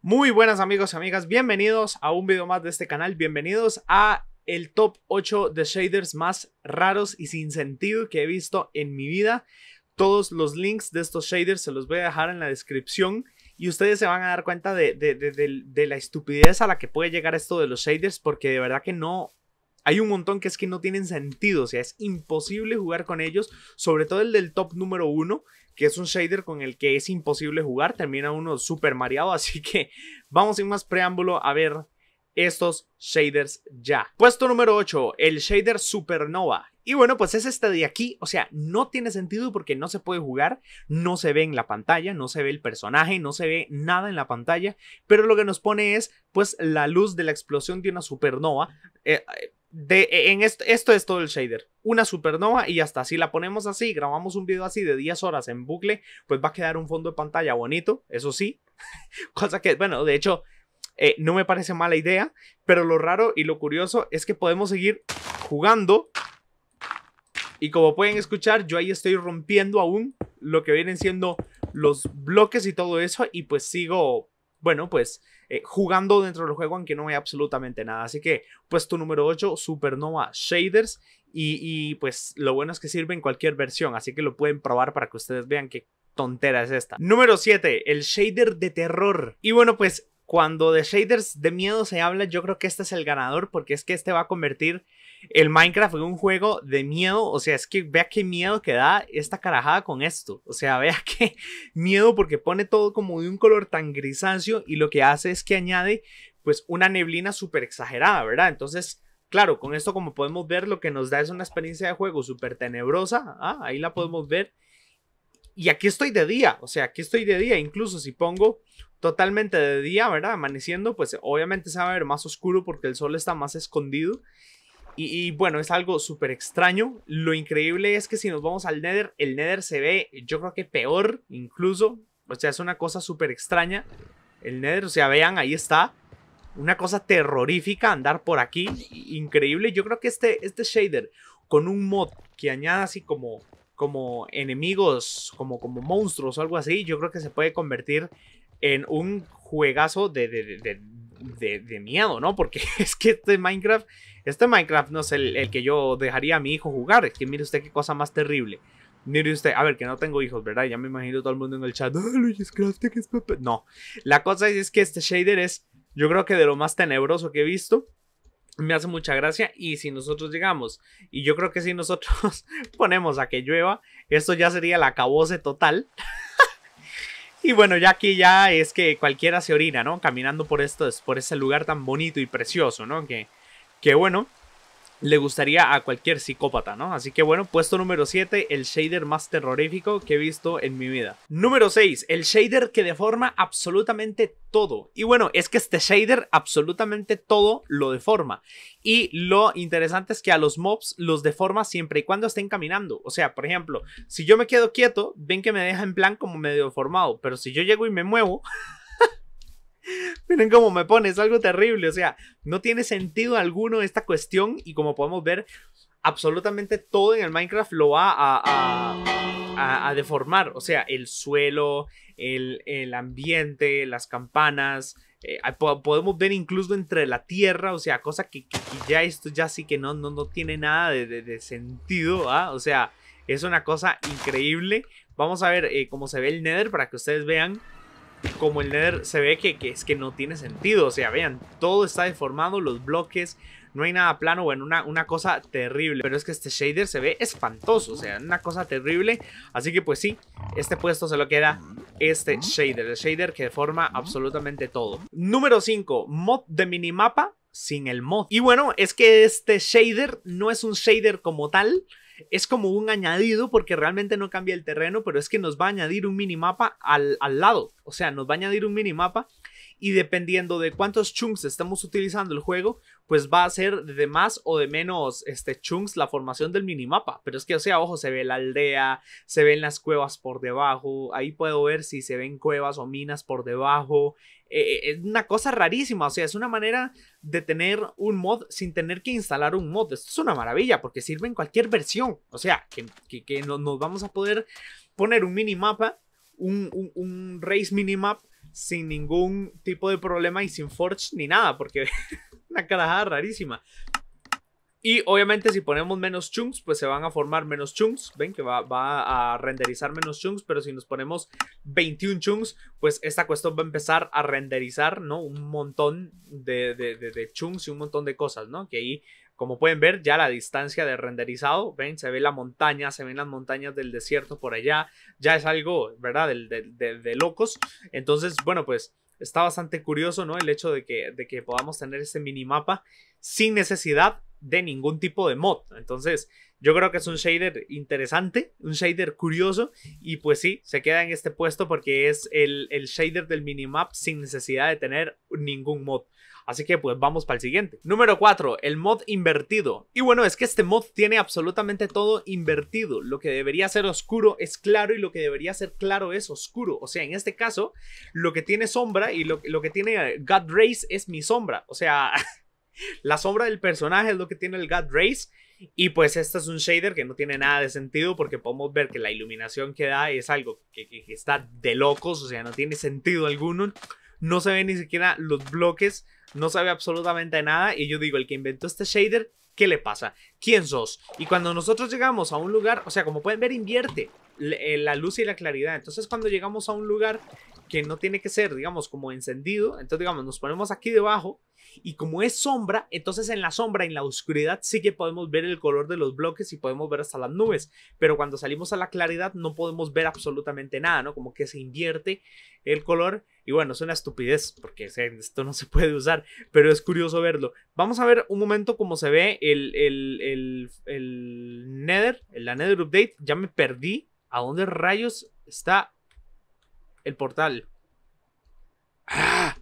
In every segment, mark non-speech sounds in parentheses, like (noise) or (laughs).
Muy buenas amigos y amigas, bienvenidos a un video más de este canal, bienvenidos a el top 8 de shaders más raros y sin sentido que he visto en mi vida. Todos los links de estos shaders se los voy a dejar en la descripción y ustedes se van a dar cuenta de, de, la estupidez a la que puede llegar esto de los shaders porque de verdad que no, hay un montón que es que no tienen sentido, o sea, es imposible jugar con ellos, sobre todo el del top número uno, que es un shader con el que es imposible jugar, termina uno super mareado, (laughs) así que vamos sin más preámbulo a ver estos shaders ya. Puesto número 8, el shader Supernova. Y bueno, pues es este de aquí, o sea, no tiene sentido porque no se puede jugar, no se ve en la pantalla, no se ve el personaje, no se ve nada en la pantalla, pero lo que nos pone es pues la luz de la explosión de una supernova. Eh, e, en esto, es todo el shader. Una supernova y ya está. Si la ponemos así, grabamos un video así de 10 horas en bucle, pues va a quedar un fondo de pantalla bonito, eso sí. (laughs) Cosa que, bueno, de hecho, eh, no me parece mala idea, pero lo raro y lo curioso es que podemos seguir jugando. Y como pueden escuchar, yo ahí estoy rompiendo aún lo que vienen siendo los bloques y todo eso, y pues sigo bueno, pues eh, jugando dentro del juego, aunque no vea absolutamente nada. Así que puesto número 8, Supernova Shaders. Y, y pues lo bueno es que sirve en cualquier versión, así que lo pueden probar para que ustedes vean qué tontera es esta. Número 7, el shader de terror. Y bueno, pues cuando de shaders de miedo se habla, yo creo que este es el ganador porque es que este va a convertir el Minecraft es un juego de miedo, o sea, es que vea qué miedo que da esta carajada con esto, o sea, (laughs) vea qué miedo porque pone todo como de un color tan grisáceo y lo que hace es que añade pues una neblina súper exagerada, ¿verdad? Entonces, claro, con esto como podemos ver lo que nos da es una experiencia de juego súper tenebrosa, ah, ahí la podemos ver. Y aquí estoy de día, o sea, aquí estoy de día, incluso si pongo totalmente de día, ¿verdad? Amaneciendo, pues obviamente se va a ver más oscuro porque el sol está más escondido y, bueno, es algo súper extraño. Lo increíble es que si nos vamos al Nether, el Nether se ve, yo creo que peor incluso. O sea, es una cosa súper extraña. El Nether, o sea, vean, ahí está. Una cosa terrorífica andar por aquí. Increíble. Yo creo que este, este shader con un mod que añada así como, como enemigos, como, como monstruos o algo así, yo creo que se puede convertir en un juegazo de de, miedo, ¿no? Porque (laughs) es que este Minecraft, este Minecraft no es el, que yo dejaría a mi hijo jugar. Es que mire usted qué cosa más terrible. Mire usted, a ver, que no tengo hijos, ¿verdad? Ya me imagino todo el mundo en el chat. es No, la cosa es, que este shader es, yo creo que de lo más tenebroso que he visto me hace mucha gracia y si nosotros llegamos y yo creo que si nosotros (laughs) ponemos a que llueva, esto ya sería la cabose total. (laughs) Y bueno, ya aquí ya es que cualquiera se orina, ¿no? Caminando por, esto, por ese lugar tan bonito y precioso, ¿no? Que, que bueno, le gustaría a cualquier psicópata, ¿no? Así que bueno, puesto número 7, el shader más terrorífico que he visto en mi vida. Número 6, el shader que deforma absolutamente todo. Y bueno, es que este shader absolutamente todo lo deforma. Y lo interesante es que a los mobs los deforma siempre y cuando estén caminando. O sea, por ejemplo, si yo me quedo quieto, ven que me deja en plan como medio deformado, pero si yo llego y me muevo... (laughs) (laughs) Miren cómo me pone, es algo terrible. O sea, no tiene sentido alguno esta cuestión y como podemos ver, absolutamente todo en el Minecraft lo va a, deformar. O sea, el suelo, el, ambiente, las campanas. Eh, podemos ver incluso entre la tierra, o sea, cosa que, ya esto ya sí que no, no, no tiene nada de, sentido, O sea, es una cosa increíble. Vamos a ver eh, cómo se ve el Nether para que ustedes vean como el Nether se ve que, es que no tiene sentido. O sea, vean, todo está deformado, los bloques, no hay nada plano, bueno, una, una cosa terrible. Pero es que este shader se ve espantoso, o sea, una cosa terrible. Así que pues sí, este puesto se lo queda este shader, el shader que deforma absolutamente todo. Número 5, mod de minimapa sin el mod. Y bueno, es que este shader no es un shader como tal, es como un añadido porque realmente no cambia el terreno, pero es que nos va a añadir un minimapa al, al lado. O sea, nos va a añadir un minimapa y dependiendo de cuántos chunks estamos utilizando el juego, pues va a ser de más o de menos este, chunks la formación del minimapa. Pero es que, o sea, ojo, se ve la aldea, se ven las cuevas por debajo, ahí puedo ver si se ven cuevas o minas por debajo, eh, eh, es una cosa rarísima, o sea, es una manera de tener un mod sin tener que instalar un mod. Esto es una maravilla porque sirve en cualquier versión, o sea, que, que, nos, vamos a poder poner un minimapa, un, un, un race minimap sin ningún tipo de problema y sin forge ni nada, porque (laughs) una carajada rarísima. Y obviamente si ponemos menos chunks, pues se van a formar menos chunks. Ven que va, a renderizar menos chunks, pero si nos ponemos 21 chunks, pues esta cuestión va a empezar a renderizar, ¿no? Un montón de, de, chunks y un montón de cosas, ¿no? Que ahí como pueden ver, ya la distancia de renderizado, ven, se ve la montaña, se ven las montañas del desierto por allá, ya es algo, ¿verdad? De, locos. Entonces, bueno, pues está bastante curioso, ¿no? El hecho de que, de que podamos tener este minimapa sin necesidad de ningún tipo de mod. Entonces, yo creo que es un shader interesante, un shader curioso y pues sí, se queda en este puesto porque es el, shader del minimap sin necesidad de tener ningún mod. Así que pues vamos para el siguiente. Número 4, el mod invertido. Y bueno, es que este mod tiene absolutamente todo invertido. Lo que debería ser oscuro es claro y lo que debería ser claro es oscuro. O sea, en este caso, lo que tiene sombra y lo, que tiene God Race es mi sombra. O sea... (laughs) La sombra del personaje es lo que tiene el God Race. Y pues este es un shader que no tiene nada de sentido porque podemos ver que la iluminación que da es algo que, está de locos, o sea, no tiene sentido alguno. No se ven ni siquiera los bloques, no se ve absolutamente nada. Y yo digo, el que inventó este shader, ¿qué le pasa? ¿Quién sos? Y cuando nosotros llegamos a un lugar, o sea, como pueden ver, invierte eh, la luz y la claridad. Entonces cuando llegamos a un lugar que no tiene que ser, digamos, como encendido. Entonces, digamos, nos ponemos aquí debajo y como es sombra, entonces en la sombra, en la oscuridad, sí que podemos ver el color de los bloques y podemos ver hasta las nubes. Pero cuando salimos a la claridad no podemos ver absolutamente nada, ¿no? Como que se invierte el color. Y bueno, es una estupidez porque esto no se puede usar, pero es curioso verlo. Vamos a ver un momento cómo se ve el, el, el Nether, la Nether Update. Ya me perdí. ¿A dónde rayos está el portal. ¡Ah!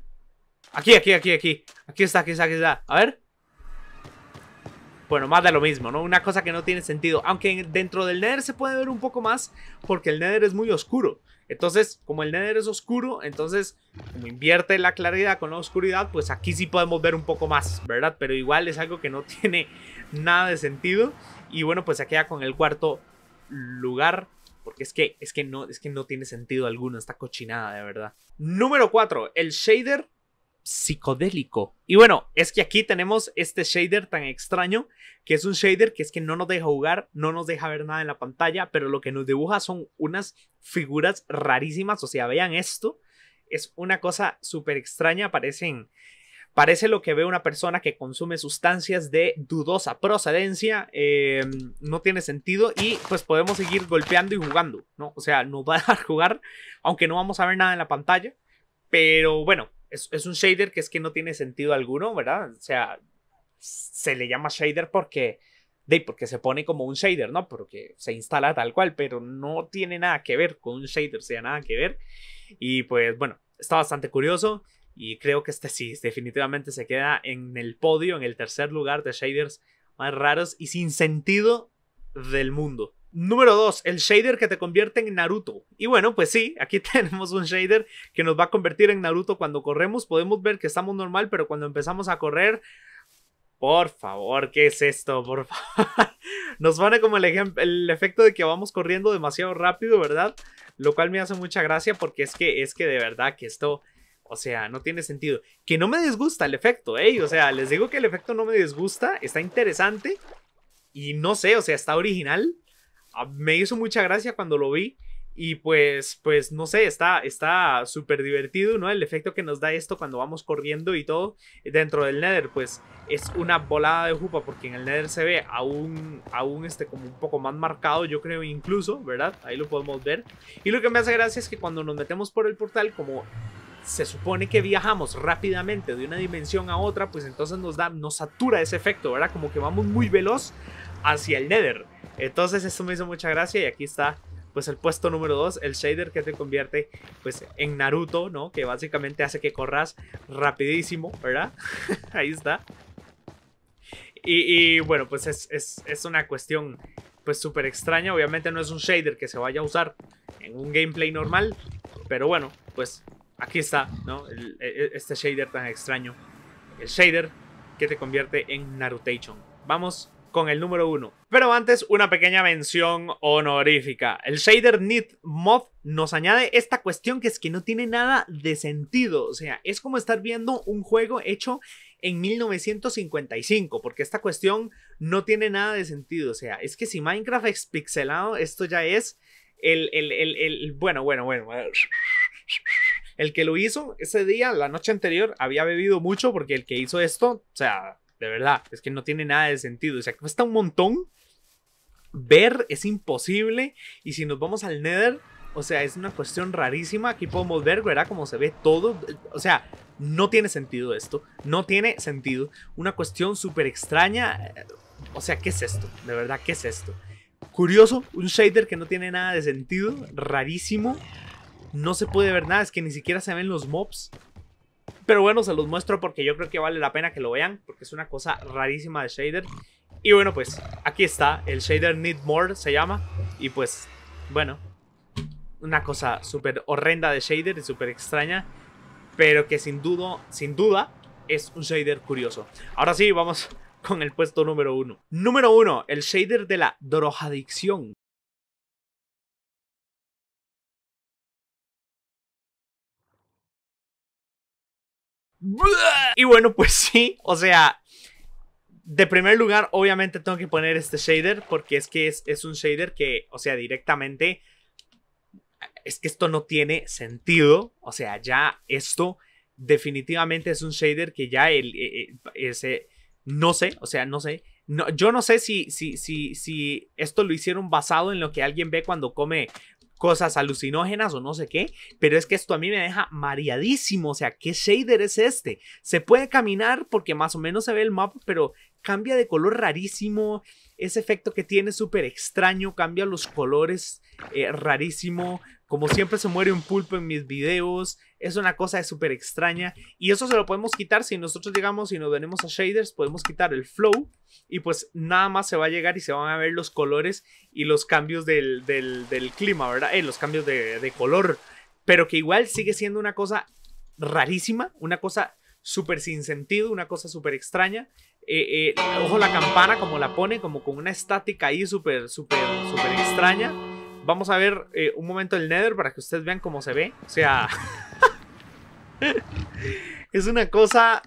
Aquí, aquí, aquí, aquí. Aquí está, aquí está, aquí está. A ver. Bueno, más de lo mismo, ¿no? Una cosa que no tiene sentido. Aunque dentro del Nether se puede ver un poco más porque el Nether es muy oscuro. Entonces, como el Nether es oscuro, entonces, como invierte la claridad con la oscuridad, pues aquí sí podemos ver un poco más, ¿verdad? Pero igual es algo que no (laughs) tiene nada de sentido. Y bueno, pues se queda con el cuarto lugar es que, es que, no, es que no tiene sentido alguno esta cochinada, de verdad. Número 4, el shader psicodélico. Y bueno, es que aquí tenemos este shader tan extraño, que es un shader que es que no nos deja jugar, no nos deja ver nada en la pantalla, pero lo que nos dibuja son unas figuras rarísimas, o sea, vean esto, es una cosa súper extraña, parecen Parece lo que ve una persona que consume sustancias de dudosa procedencia. Em, no tiene sentido y pues podemos seguir golpeando y jugando, ¿no? O sea, nos va (laughs) a dejar jugar, aunque no vamos a ver nada en la pantalla. Pero bueno, es, un shader que es que no tiene sentido alguno, ¿verdad? O sea, se le llama shader porque de porque se pone como un shader, ¿no? Porque se instala tal cual, pero no tiene nada que ver con un shader, sea, nada que ver. Y pues bueno, está bastante curioso. Y creo que este sí, definitivamente se queda en el podio, en el tercer lugar de shaders más raros y sin sentido del mundo. Número 2, el shader que te convierte en Naruto. Y bueno, pues sí, aquí (laughs) tenemos un shader que nos va a convertir en Naruto cuando corremos. Podemos ver que estamos normal, pero cuando empezamos a correr... Por favor, ¿qué es esto? Por (laughs) favor. Nos pone como el, el efecto de que vamos corriendo demasiado rápido, ¿verdad? Lo cual me hace mucha gracia porque es que, es que de verdad que esto o sea, no tiene sentido. Que no me disgusta el efecto, ¿eh? O sea, les digo que el efecto no me disgusta, está interesante y no sé, o sea, está original. Ah, me hizo mucha gracia cuando lo vi y pues, pues no sé, está súper divertido, ¿no? El efecto que nos da esto cuando vamos corriendo y todo dentro del Nether, pues es una volada de jupa porque en el Nether se ve aún, aún este como un poco más marcado, yo creo incluso, ¿verdad? Ahí lo podemos ver. Y lo que me hace gracia es que cuando nos metemos por el portal, como se supone que viajamos rápidamente de una dimensión a otra, pues entonces nos da, nos satura ese efecto, ¿verdad? Como que vamos muy veloz hacia el Nether. Entonces eso me hizo mucha gracia y aquí está pues el puesto número 2, el shader que te convierte pues en Naruto, ¿no? Que básicamente hace que corras rapidísimo, ¿verdad? (laughs) Ahí está. Y, bueno, pues es, es, es una cuestión pues súper extraña. Obviamente no es un shader que se vaya a usar en un gameplay normal, pero bueno, pues aquí está, ¿no? E, e, este shader tan extraño. El shader que te convierte en Narutation. Vamos con el número uno. Pero antes, una pequeña mención honorífica. El shader Knit Mod nos añade esta cuestión que es que no tiene nada de sentido. O sea, es como estar viendo un juego hecho en 1955, porque esta cuestión no tiene nada de sentido. O sea, es que si Minecraft es pixelado, esto ya es el, el, el bueno, bueno, bueno. bueno. El que lo hizo ese día, la noche anterior, había bebido mucho porque el que hizo esto, o sea, de verdad, es que no tiene nada de sentido. O sea, cuesta un montón. Ver es imposible. Y si nos vamos al Nether, o sea, es una cuestión rarísima. Aquí podemos ver, ¿verdad? como se ve todo. O sea, no tiene sentido esto. No tiene sentido. Una cuestión súper extraña. Eh, o sea, ¿qué es esto? De verdad, ¿qué es esto? Curioso, un shader que no tiene nada de sentido. Rarísimo no se puede ver nada, es que ni siquiera se ven los mobs. Pero bueno, se los muestro porque yo creo que vale la pena que lo vean, porque es una cosa rarísima de shader. Y bueno, pues aquí está, el shader Need More se llama, y pues, bueno, una cosa súper horrenda de shader y súper extraña, pero que sin, duda, sin duda es un shader curioso. Ahora sí, vamos con el puesto número uno. Número uno, el shader de la drogadicción. Y bueno, pues (laughs) sí, o sea, de primer lugar, obviamente tengo que poner este shader porque es que es, un shader que, o sea, directamente, es que esto no tiene sentido. O sea, ya esto definitivamente es un shader que ya el, e, e, ese, no sé, o sea, no sé. yo no sé si, si, si, si esto lo hicieron basado en lo que alguien ve cuando come cosas alucinógenas o no sé qué, pero es que esto a mí me deja mareadísimo, o sea, ¿qué shader es este? Se puede caminar porque más o menos se ve el mapa, pero cambia de color rarísimo, ese efecto que tiene súper extraño, cambia los colores eh, rarísimo, como siempre se muere un pulpo en mis videos, es una cosa súper extraña y eso se lo podemos quitar si nosotros llegamos y nos venimos a shaders, podemos quitar el flow y pues nada más se va a llegar y se van a ver los colores y los cambios del, clima, ¿verdad? Eh, los cambios de, de color, pero que igual sigue siendo una cosa rarísima, una cosa súper sin sentido, una cosa súper extraña. Eh, eh, ojo la campana como la pone, como con una estática ahí súper, súper, súper extraña. Vamos a ver eh, un momento el Nether para que ustedes vean cómo se ve. O sea, (laughs) es una cosa...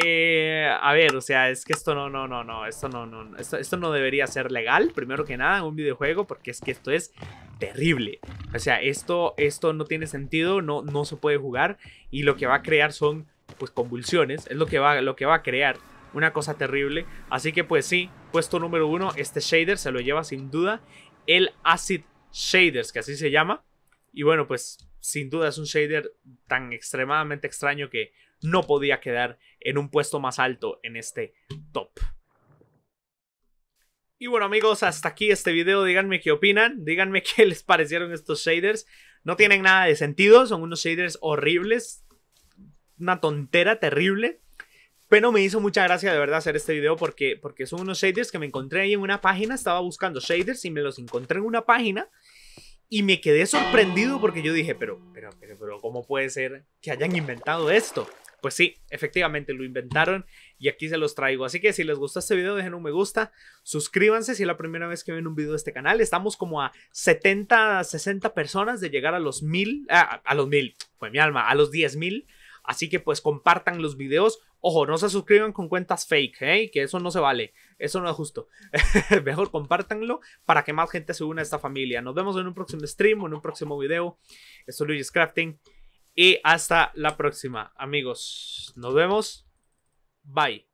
a ver, o sea, es que esto no, no, no, no, esto no, no, esto, no debería ser legal, primero que nada, en un videojuego, porque es que esto es terrible. O sea, esto, esto no tiene sentido, no, no se puede jugar y lo que va a crear son pues convulsiones, es lo que va, lo que va a crear una cosa terrible. Así que pues sí, puesto número uno, este shader se lo lleva sin duda el Acid Shaders, que así se llama. Y bueno, pues sin duda es un shader tan extremadamente extraño que no podía quedar en un puesto más alto en este top. Y bueno amigos, hasta aquí este video, díganme qué opinan, díganme (laughs) qué les parecieron estos shaders. No tienen nada de sentido, son unos shaders horribles, una tontera terrible. Pero me hizo mucha gracia de verdad hacer este video porque, porque son unos shaders que me encontré ahí en una página. Estaba buscando shaders y me los encontré en una página. Y me quedé sorprendido porque yo dije, pero, pero, pero, pero, ¿cómo puede ser que hayan inventado esto? Pues sí, efectivamente lo inventaron y aquí se los traigo. Así que si les gusta este video, dejen un me gusta, suscríbanse si es la primera vez que ven un video de este canal. Estamos como a 70, 60 personas de llegar a los mil, ah, a, los mil, pues mi alma, a los 10 mil Así que pues compartan los videos. Ojo, no se suscriban con cuentas fake, ¿eh? que eso no se vale. Eso no es justo. (laughs) Mejor compártanlo para que más gente se una a esta familia. Nos vemos en un próximo stream o en un próximo video. Esto es Luigi's Crafting. Y hasta la próxima, amigos. Nos vemos. Bye.